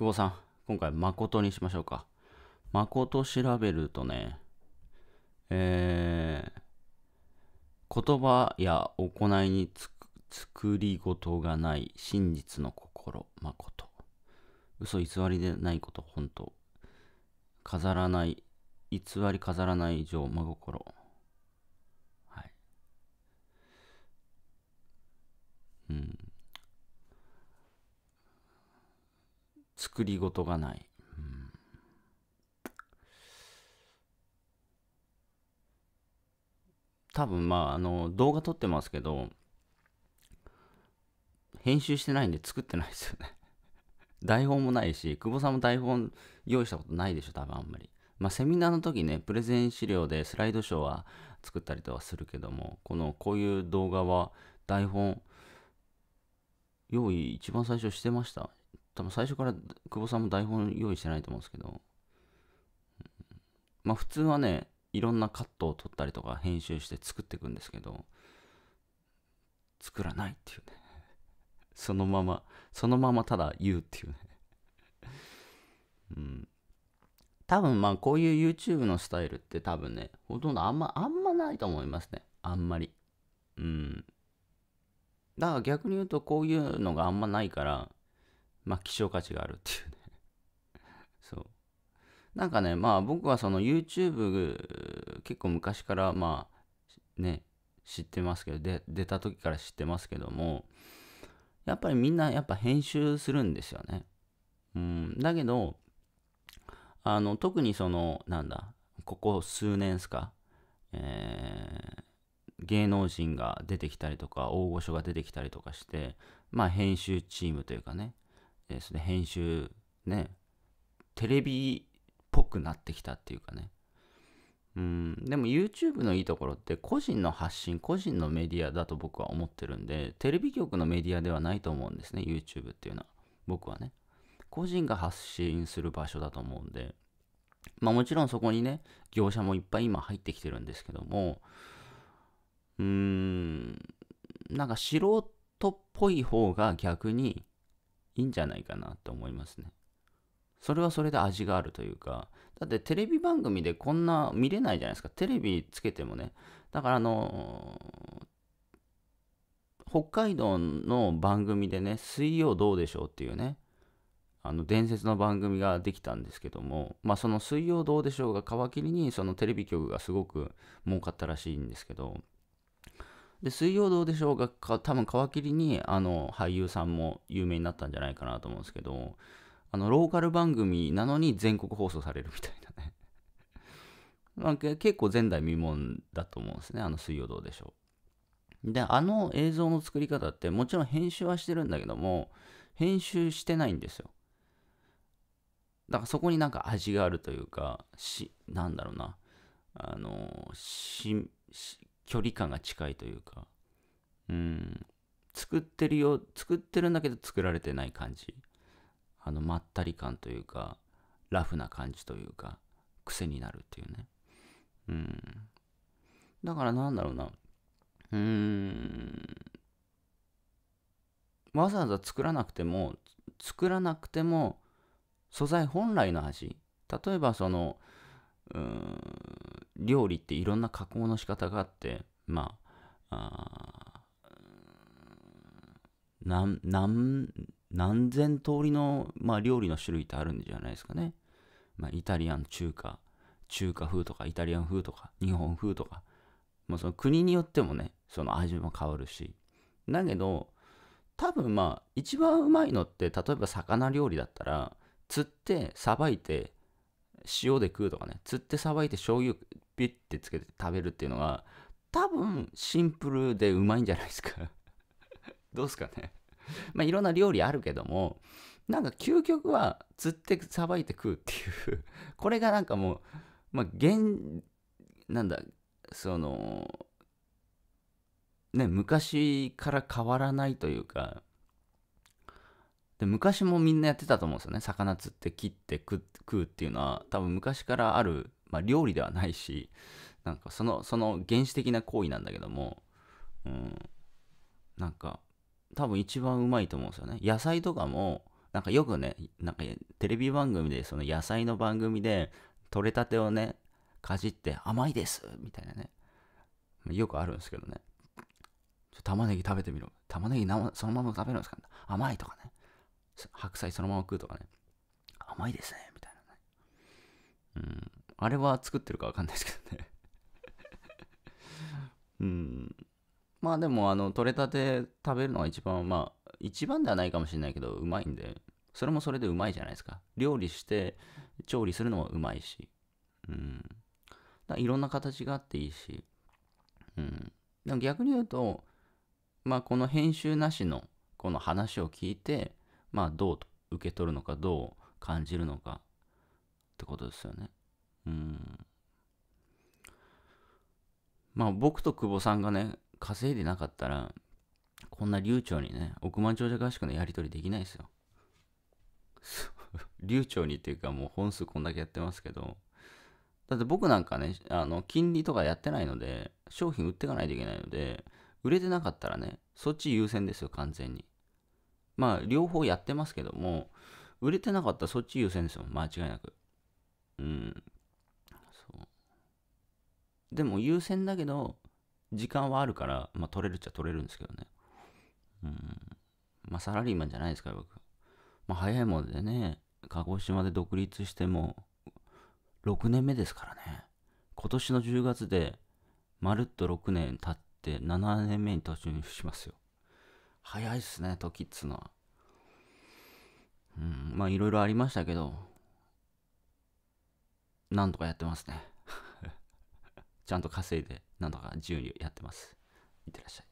久保さん、今回誠にしましょうか。誠調べるとね、えー、言葉や行いにつ作り事がない真実の心、誠。嘘偽りでないこと、本当。飾らない、偽り飾らない以上、真心。作り事がない。うん、多分まああの動画撮ってますけど編集してないんで作ってないですよね 台本もないし久保さんも台本用意したことないでしょ多分あんまりまあセミナーの時ねプレゼン資料でスライドショーは作ったりとはするけどもこのこういう動画は台本用意一番最初してました多分最初から久保さんも台本用意してないと思うんですけど、まあ普通はね、いろんなカットを取ったりとか編集して作っていくんですけど、作らないっていうね。そのまま、そのままただ言うっていうね。うん。多分まあこういう YouTube のスタイルって多分ね、ほとんどあんま、あんまないと思いますね。あんまり。うん。だから逆に言うとこういうのがあんまないから、まあ、希少価値があるっていうね そう。なんかね、まあ僕はその YouTube 結構昔からまあね、知ってますけど、で出た時から知ってますけども、やっぱりみんなやっぱ編集するんですよね。うん、だけど、あの、特にその、なんだ、ここ数年ですか、えー、芸能人が出てきたりとか、大御所が出てきたりとかして、まあ編集チームというかね、ですね編集ねテレビっぽくなってきたっていうかねうんでも YouTube のいいところって個人の発信個人のメディアだと僕は思ってるんでテレビ局のメディアではないと思うんですね YouTube っていうのは僕はね個人が発信する場所だと思うんでまあもちろんそこにね業者もいっぱい今入ってきてるんですけどもうーんなんか素人っぽい方が逆にいいんじゃないかなと思いますね。それはそれで味があるというか、だってテレビ番組でこんな見れないじゃないですか。テレビつけてもね。だからあのー、北海道の番組でね、水曜どうでしょうっていうね、あの伝説の番組ができたんですけども、まあその水曜どうでしょうが皮切りにそのテレビ局がすごく儲かったらしいんですけど、で水曜どうでしょうが多分皮切りにあの俳優さんも有名になったんじゃないかなと思うんですけどあのローカル番組なのに全国放送されるみたいなね まあ、結構前代未聞だと思うんですねあの水曜どうでしょうであの映像の作り方ってもちろん編集はしてるんだけども編集してないんですよだからそこになんか味があるというかしなんだろうなあのし距離感が近いというか、うん、作ってるよ、作ってるんだけど作られてない感じ。あの、まったり感というか、ラフな感じというか、癖になるっていうね。うん。だからなんだろうな。うーん。わざわざ作らなくても、作らなくても、素材本来の味。例えばその、うん、料理っていろんな加工の仕方があってまあ何何何千通りの、まあ、料理の種類ってあるんじゃないですかね、まあ、イタリアン中華中華風とかイタリアン風とか日本風とかもうその国によってもねその味も変わるしだけど多分まあ一番うまいのって例えば魚料理だったら釣ってさばいて塩で食うとかね釣ってさばいて醤油ピッてつけて食べるっていうのは多分シンプルでうまいんじゃないですか どうすかねまあいろんな料理あるけどもなんか究極は釣ってさばいて食うっていう これがなんかもうまあ現なんだそのね昔から変わらないというかで昔もみんなやってたと思うんですよね魚釣って切って食うっていうのは多分昔からあるまあ、料理ではないし、なんかその、その原始的な行為なんだけども、うん、なんか、多分一番うまいと思うんですよね。野菜とかも、なんかよくね、なんかテレビ番組で、その野菜の番組で、取れたてをね、かじって甘いですみたいなね。よくあるんですけどね。玉ねぎ食べてみろ。玉ねぎそのまま食べるんですか、ね、甘いとかね。白菜そのまま食うとかね。甘いですねみたいなね。あれは作ってるかわかんないですけどね うん。まあでも、あの、取れたて食べるのは一番、まあ、一番ではないかもしれないけど、うまいんで、それもそれでうまいじゃないですか。料理して、調理するのもうまいし。うん。だいろんな形があっていいし。うん。でも逆に言うと、まあ、この編集なしの、この話を聞いて、まあ、どう受け取るのか、どう感じるのかってことですよね。うんまあ僕と久保さんがね稼いでなかったらこんな流暢にね億万長者合宿のやり取りできないですよ 流暢にっていうかもう本数こんだけやってますけどだって僕なんかねあの金利とかやってないので商品売っていかないといけないので売れてなかったらねそっち優先ですよ完全にまあ両方やってますけども売れてなかったらそっち優先ですよ間違いなくうんでも優先だけど、時間はあるから、まあ取れるっちゃ取れるんですけどね。うん。まあサラリーマンじゃないですから、僕。まあ早いもんでね、鹿児島で独立しても、6年目ですからね。今年の10月で、まるっと6年経って、7年目に突入しますよ。早いっすね、時っつのは。うん、まあいろいろありましたけど、なんとかやってますね。ちゃんと稼いで、なんとか自由にやってます。いってらっしゃい。